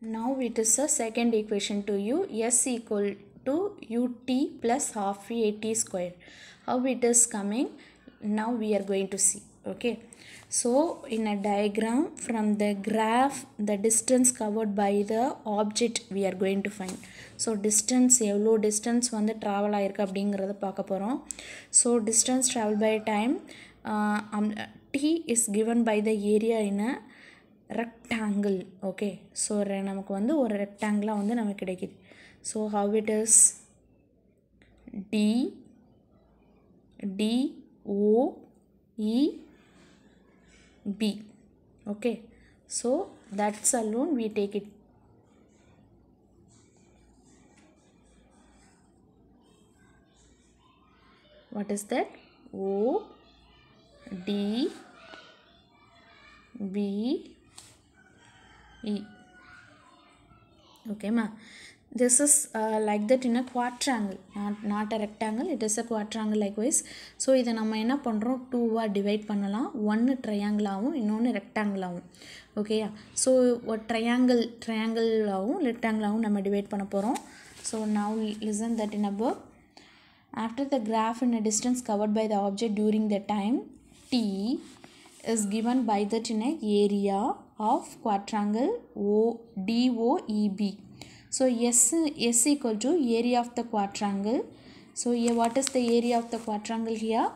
Now it is the second equation to you. S equal to ut plus half at square. How it is coming? Now we are going to see. Okay. So in a diagram from the graph the distance covered by the object we are going to find. So distance எவ்வளோ distance when the travel ஆயிருக்கு அப்படிங்கிறத பார்க்க போகிறோம் So distance travel by time uh, um, t is given by the area in a rectangle okay so நமக்கு வந்து ஒரு ரெக்டாங்கிளாக வந்து நமக்கு கிடைக்கிது so how it is D D O E B okay so that's alone we take it what is that o d b E. Okay ma. This is uh, like that in a quadrangle, not, not a rectangle, it is a quadrangle likewise. So, இதை நம்ம என்ன பண்ணுறோம் டூவாக divide பண்ணலாம் ஒன்று ட்ரையாங்கிளாகவும் so ரெக்டாங்கிளாகவும் triangle, so triangle ட்ரையாங்கிளாகவும் ரெக்டாங்கிளாகவும் நம்ம டிவைட் பண்ண போகிறோம் So now listen that in a book. After the graph in a distance covered by the object during the time t is given by that in a area of quadrangle O DOEB. So S, S equal to area of the quadrangle. So here what is the area of the quadrangle here?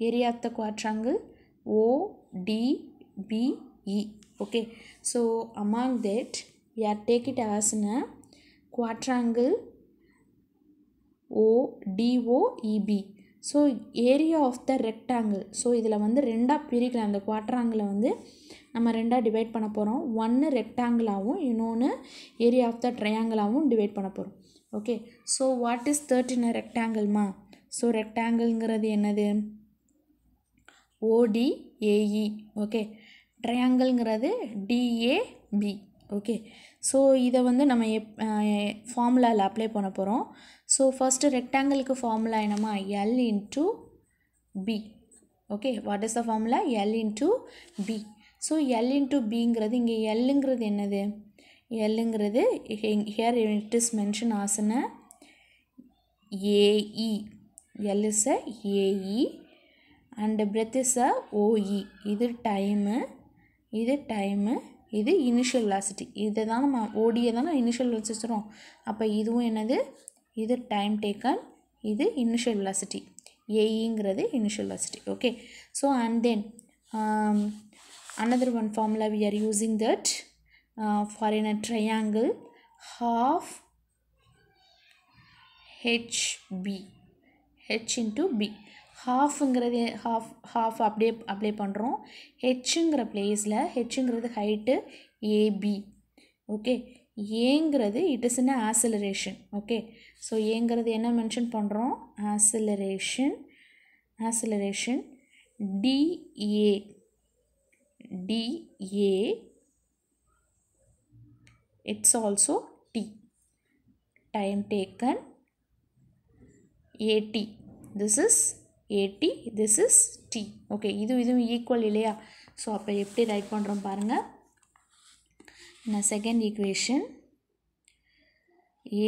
Area of the quadrangle ODBE. Okay. So among that we are take it as a quadrangle ODOEB. So area of the rectangle so இதில் வந்து ரெண்டாக பிரிக்கலாம் அந்த குவாட்ராங்கிளை வந்து நம்ம ரெண்டாக divide பண்ண போகிறோம் ஒன்று ரெக்டாங்கிளாகவும் இன்னொன்று ஏரியா ஆஃப் த ட்ரையாங்கிளாகவும் டிவைட் பண்ண போகிறோம் okay so what is there in ரெக்டாங்கிள்மா ஸோ ரெக்டாங்கிள்ங்கிறது என்னது ஓடிஏஇ ஓகே ட்ரையாங்கிள்ங்கிறது டிஏபி ஓகே ஸோ இதை வந்து நம்ம எப் ஃபார்முலாவில் அப்ளை பண்ண போகிறோம் సో ఫస్ట్ రెక్టాంగిల్కి ఫార్ములా అయినమా L into B okay what is the formula L into B so L into பிங்கிறது இங்கே எல்லுங்கிறது என்னது எல்லுங்கிறது here it is mention as an AE L is a AE and breadth is a OE இது time இது time இது initial velocity இதை தான் நம்ம ஓடியை தான் இனிஷியல் வச்சுக்கிறோம் அப்போ இதுவும் என்னது இது டைம் டேக்கன் இது இனிஷியல் வெலாசிட்டி ஏஇங்கிறது initial velocity okay so and then another one formula we are using that for in a triangle half HB H into B ஹாஃபுங்கிறது ஹாஃப் ஹாஃப் அப்படியே அப்ளை பண்ணுறோம் ஹெச்சுங்கிற பிளேஸில் ஹெச்சுங்கிறது ஹைட்டு ஏபி ஓகே ஏங்கிறது it is in acceleration okay so ஏங்கிறது என்ன mention பண்ணுறோம் acceleration acceleration DA DA it's also D time taken AD this is AD this is D okay இது இதுவும் ஈக்குவல் இல்லையா ஸோ அப்போ எப்படி ரைட் பண்ணுறோம் பாருங்கள் நான் second equation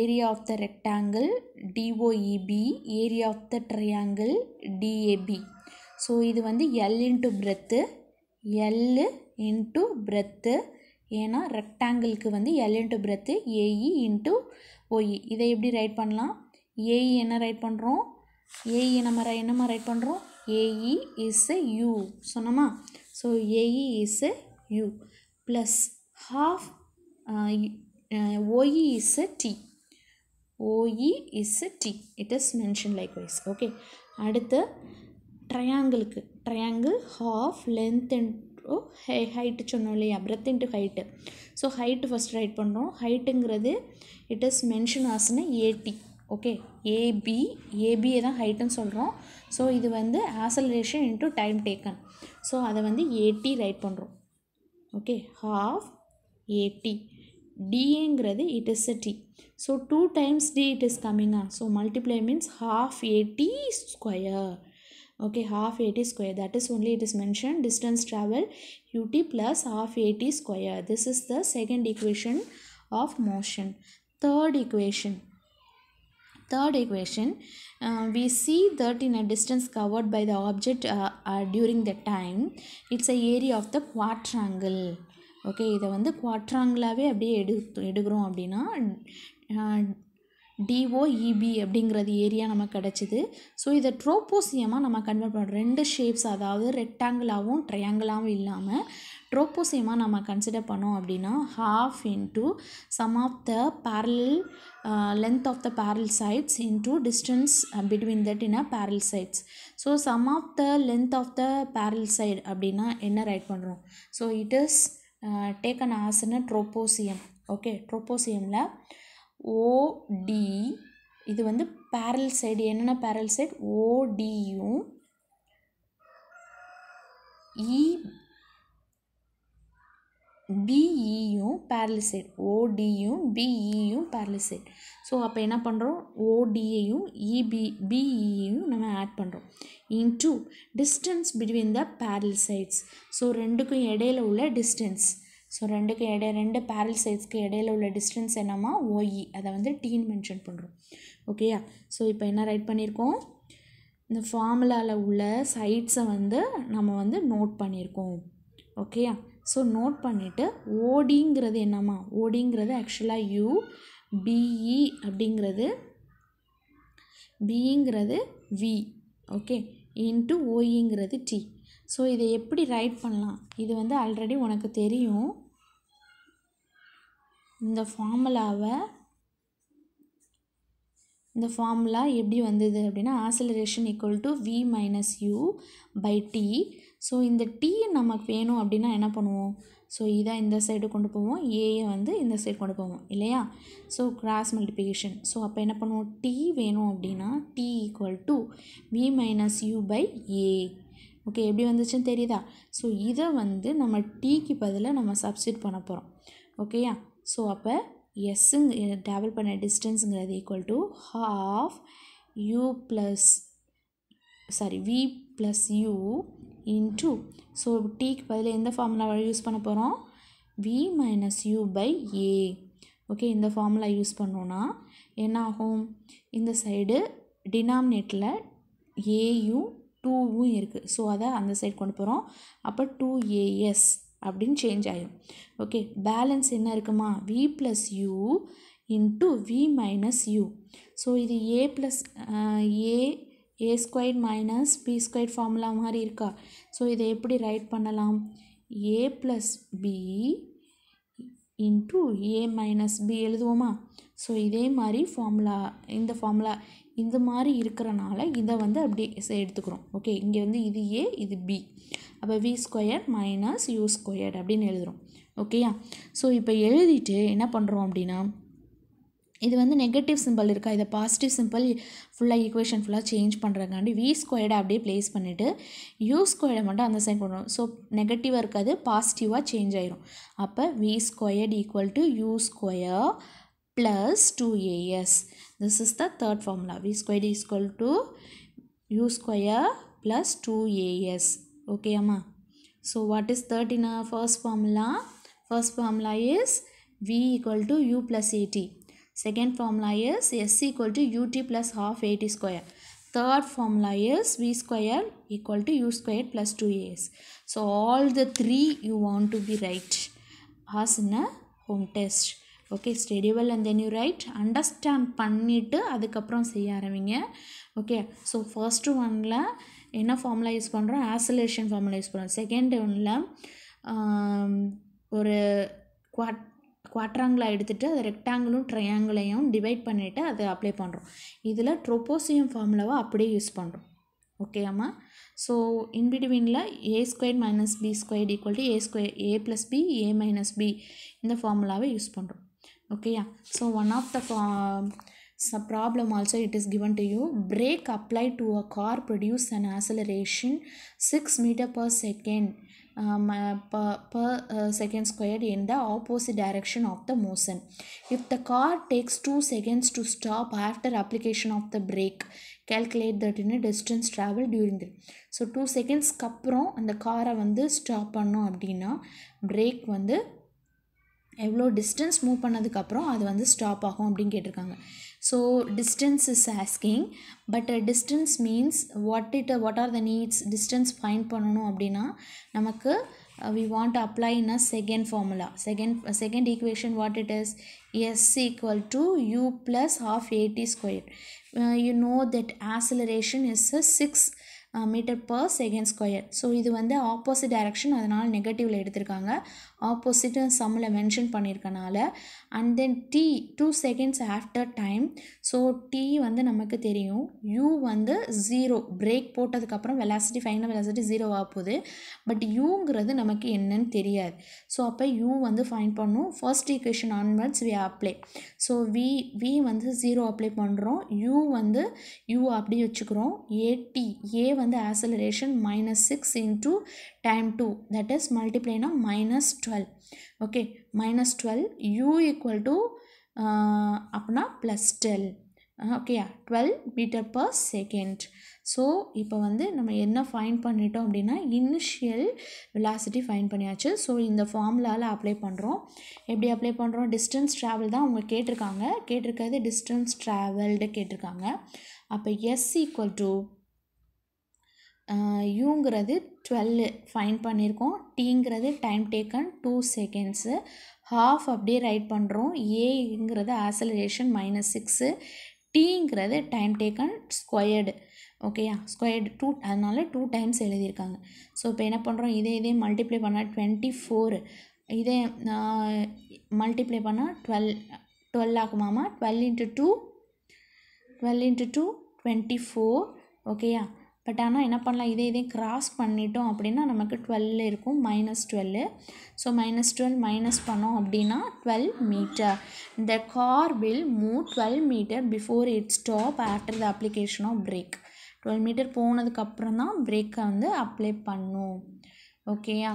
area of the rectangle DOEB area of the triangle DAB so இது வந்து L into breadth L into breadth ஏன்னா ரெக்டாங்கிளுக்கு வந்து L into breadth AE into Y இதை எப்படி ரைட் பண்ணலாம் ஏஇ e என்ன ரைட் பண்ணுறோம் ஏஇ e நம்ம என்னம்மா ரைட் பண்ணுறோம் ஏஇ இஸ் e யூ சொன்னோமா so AE is E U plus half Y is E D OE is D it is mention likewise okay அடுத்து ட்ரையாங்கிளுக்கு triangle half length into high height சொன்னோம் இல்லையா breadth into height so height first write பண்ணுறோம் ஹைட்டுங்கிறது it is mention ஆஸ்னு AD okay AB ஏபியை தான் ஹைட்டுன்னு சொல்கிறோம் ஸோ இது வந்து acceleration into time taken so அதை வந்து ஏடி ரைட் பண்ணுறோம் okay half AD D in is it is D so two times D it is coming கம்மிங்கா ah. so multiply means half AD square okay half 80 square that is only it is mentioned distance travel ut plus half 80 square this is the second equation of motion third equation third equation uh, we see that in a distance covered by the object uh, uh, during the time it's a area of the quadrangle okay இதை வந்து குவாட்ராங்கிளாகவே அப்படியே எடு எடுக்கிறோம் அப்படின்னா டிஓஇபி e அப்படிங்கிறது area நமக்கு கிடச்சிது so இதை ட்ரோப்போசியமாக நம்ம கன்வெர்ட் பண்ணுறோம் ரெண்டு ஷேப்ஸ் அதாவது ரெக்டாங்கிளாகவும் ட்ரையாங்கிளாகவும் இல்லாமல் ட்ரோப்போசியமாக நம்ம கன்சிடர் பண்ணோம் அப்படின்னா half into sum of the parallel length of the parallel sides into distance between that in a parallel sides so sum of the length of the parallel side அப்படின்னா என்ன write பண்ணுறோம் so it is taken ஆஸ்னு trapezium okay ட்ரோப்போசியமில் OD இது வந்து parallel side என்னென்ன parallel side ஓடியும் E பிஇயும் e பேரலிசைட் ஓடியும் பிஇயும் e பேரலிசைட் ஸோ அப்போ என்ன பண்ணுறோம் ஓடிஏயும் இபி e பிஇயும் நம்ம ஆட் பண்ணுறோம் into distance between the parallel sides so ரெண்டுக்கும் இடையில உள்ள டிஸ்டன்ஸ் ஸோ ரெண்டுக்கும் இடைய ரெண்டு பேரலிசைட்ஸ்க்கு இடையில உள்ள டிஸ்டன்ஸ் என்னமா ஓஇ அதை வந்து டீன் மென்ஷன் பண்ணுறோம் ஓகேயா ஸோ இப்போ என்ன ரைட் பண்ணியிருக்கோம் இந்த ஃபார்முலாவில் உள்ள சைட்ஸை வந்து நம்ம வந்து நோட் பண்ணியிருக்கோம் ஓகேயா ஸோ நோட் பண்ணிவிட்டு ஓடிங்கிறது என்னம்மா ஓடிங்கிறது ஆக்சுவலாக யூ பிஇ அப்படிங்கிறது பிங்கிறது வி ஓகே இன்ட்டு ஓஇங்கிறது e டி ஸோ இதை எப்படி ரைட் பண்ணலாம் இது வந்து ஆல்ரெடி உனக்கு தெரியும் இந்த ஃபார்முலாவை இந்த ஃபார்முலா எப்படி வந்தது அப்படின்னா acceleration equal to V minus U by T so இந்த டி நமக்கு வேணும் அப்படின்னா என்ன பண்ணுவோம் ஸோ இதை இந்த சைடு கொண்டு போவோம் ஏயை வந்து இந்த சைடு கொண்டு போவோம் இல்லையா ஸோ கிராஸ் மல்டிப்ளிகேஷன் ஸோ அப்போ என்ன பண்ணுவோம் டீ வேணும் அப்படின்னா T equal to V minus U by A okay எப்படி வந்துச்சுன்னு தெரியுதா ஸோ இதை வந்து நம்ம டீக்கு பதிலாக நம்ம சப்ஸ்டியூட் பண்ண போகிறோம் ஓகேயா ஸோ அப்போ எஸ்ஸுங்க ட்ராவல் பண்ண டிஸ்டன்ஸுங்கிறது equal to half U plus sorry V plus U into so டீக்கு பதில் எந்த ஃபார்முலாவை யூஸ் பண்ண போகிறோம் V minus U by A okay இந்த ஃபார்முலா யூஸ் பண்ணோன்னா என்ன ஆகும் இந்த சைடு டினாமினேட்டில் ஏயும் டூவும் இருக்குது ஸோ அதை அந்த சைடு கொண்டு போகிறோம் அப்போ டூ ஏஎஸ் அப்படின்னு சேஞ்ச் ஆகிடும் ஓகே பேலன்ஸ் என்ன இருக்குமா V plus U into V minus U so இது A plus A A square minus B square formula மாதிரி இருக்கா ஸோ இதை எப்படி ரைட் பண்ணலாம் A plus B into A minus B எழுதுவோமா ஸோ இதே மாதிரி ஃபார்முலா இந்த ஃபார்முலா இந்த மாதிரி இருக்கிறனால இதை வந்து அப்படியே எடுத்துக்கிறோம் ஓகே இங்கே வந்து இது ஏ இது பி அப்போ V square minus U squared அப்படின்னு எழுதுகிறோம் ஓகேயா ஸோ இப்போ எழுதிட்டு என்ன பண்ணுறோம் அப்படின்னா இது வந்து நெகட்டிவ் சிம்பிள் இருக்கா இதை பாசிட்டிவ் சிம்பிள் ஃபுல்லாக ஈக்குவேஷன் ஃபுல்லாக சேஞ்ச் பண்ணுறக்காண்டி வி ஸ்கொயர்டை அப்படியே ப்ளேஸ் பண்ணிவிட்டு யூ ஸ்கொயர்டை மட்டும் அந்த சைட் பண்ணுவோம் ஸோ நெகட்டிவாக இருக்காது பாசிட்டிவாக சேஞ்ச் ஆயிரும் அப்போ V squared equal to U square plus two AS this is the third formula V squared equal to U square plus two AS ஓகேயாம்மா so what is there in first formula first formula is V equal to U plus AT Second formula is S equal to ut plus half at square. Third formula is V square equal to U square plus 2As. So all the three you want to be right as in a home test. Okay study well and then you write understand பண்ணிவிட்டு அதுக்கப்புறம் செய்ய ஆரம்பிங்க okay so first ஒனில் என்ன formula use பண்ணுறோம் acceleration formula use பண்ணுறோம் second ஒனில் ஒரு குவாட் குவாட்ராங்கிளாக எடுத்துகிட்டு அதை ரெக்டாங்கிளும் ட்ரையாங்கிளையும் டிவைட் பண்ணிவிட்டு அதை அப்ளை பண்ணுறோம் இதில் ட்ரோப்போசியம் ஃபார்முலாவை அப்படியே யூஸ் பண்ணுறோம் அம்மா ஸோ இன்பிட்வீனில் A square minus B square equal to A square A plus B A minus B இந்த ஃபார்முலாவை யூஸ் பண்ணுறோம் ஓகேயா so one of the problem also it is given to you brake apply to a car produce car acceleration six metre per second per, second squared in the opposite direction of the motion. If the car takes 2 seconds to stop after application of the brake, calculate that in a distance travel during the... So, 2 seconds அப்புறம் அந்த காரை வந்து stop பண்ணோம் அப்படின்னா break வந்து எவ்வளோ distance move பண்ணதுக்கப்புறம் அது வந்து ஸ்டாப் ஆகும் அப்படின்னு கேட்டிருக்காங்க so distance is asking but distance means what it what are the needs distance find பண்ணணும் அப்படின்னா நமக்கு we want apply in a second formula second second equation what it is S equal to U plus half AT square you know that acceleration is six metre per second square so இது வந்து opposite direction அதனால் நெகட்டிவில் எடுத்திருக்காங்க opposite சம்மில் mention பண்ணியிருக்கனால and then T two seconds after time so T வந்து நமக்கு தெரியும் யூ வந்து ஜீரோ பிரேக் போட்டதுக்கப்புறம் வெலாசிட்டி ஃபைனல் வெலாசிட்டி ஜீரோ ஆக போகுது பட் யூங்கிறது நமக்கு என்னன்னு தெரியாது ஸோ அப்போ யூ வந்து ஃபைன் பண்ணும் first equation onwards we apply so V V வந்து ஜீரோ அப்ளை பண்ணுறோம் யூ வந்து யூ அப்படி வச்சுக்கிறோம் ஏடி ஏ வந்து acceleration minus six into time two that is மல்டிப்ளைனா minus twelve twelve okay minus twelve U equal to uh, plus twelve ஓகேயா twelve metre per second so இப்போ வந்து நம்ம என்ன ஃபைன் பண்ணிட்டோம் அப்படின்னா இனிஷியல் வெலாசிட்டி ஃபைன் பண்ணியாச்சு ஸோ இந்த ஃபார்முலாவில் அப்ளை பண்ணுறோம் எப்படி அப்ளை பண்ணுறோம் டிஸ்டன்ஸ் ட்ராவல் தான் அவங்க கேட்டிருக்காங்க கேட்டிருக்கிறது டிஸ்டன்ஸ் ட்ராவல்டு கேட்டிருக்காங்க அப்போ எஸ் ஈக்குவல் டு யூங்கிறது டுவெல்லு ஃபைன் பண்ணியிருக்கோம் டீங்கிறது time taken two seconds half அப்படியே ரைட் பண்ணுறோம் ஏங்கிறது ஆசலரேஷன் மைனஸ் சிக்ஸு டீங்கிறது டைம் டேக்கன் ஸ்கொயர்டு ஓகேயா ஸ்கொயர்டு டூ அதனால் டூ டைம்ஸ் எழுதியிருக்காங்க ஸோ இப்போ என்ன பண்ணுறோம் இதே இதே மல்டிப்ளை பண்ணால் டுவெண்ட்டி ஃபோரு இதே மல்டிப்ளை பண்ணால் டுவெல் டுவெல் ஆகுமாமா twelve into two twelve into two twenty four ஓகேயா பட் ஆனால் என்ன பண்ணலாம் இதே இதே கிராஸ் பண்ணிட்டோம் அப்படின்னா நமக்கு டுவெல் இருக்கும் minus twelve so minus twelve minus பண்ணோம் அப்படின்னா டுவெல் மீட்டர் இந்த car will move twelve metre before it stop after the application of brake twelve metre போனதுக்கப்புறம் தான் பிரேக்கை வந்து அப்ளை பண்ணும் ஓகேயா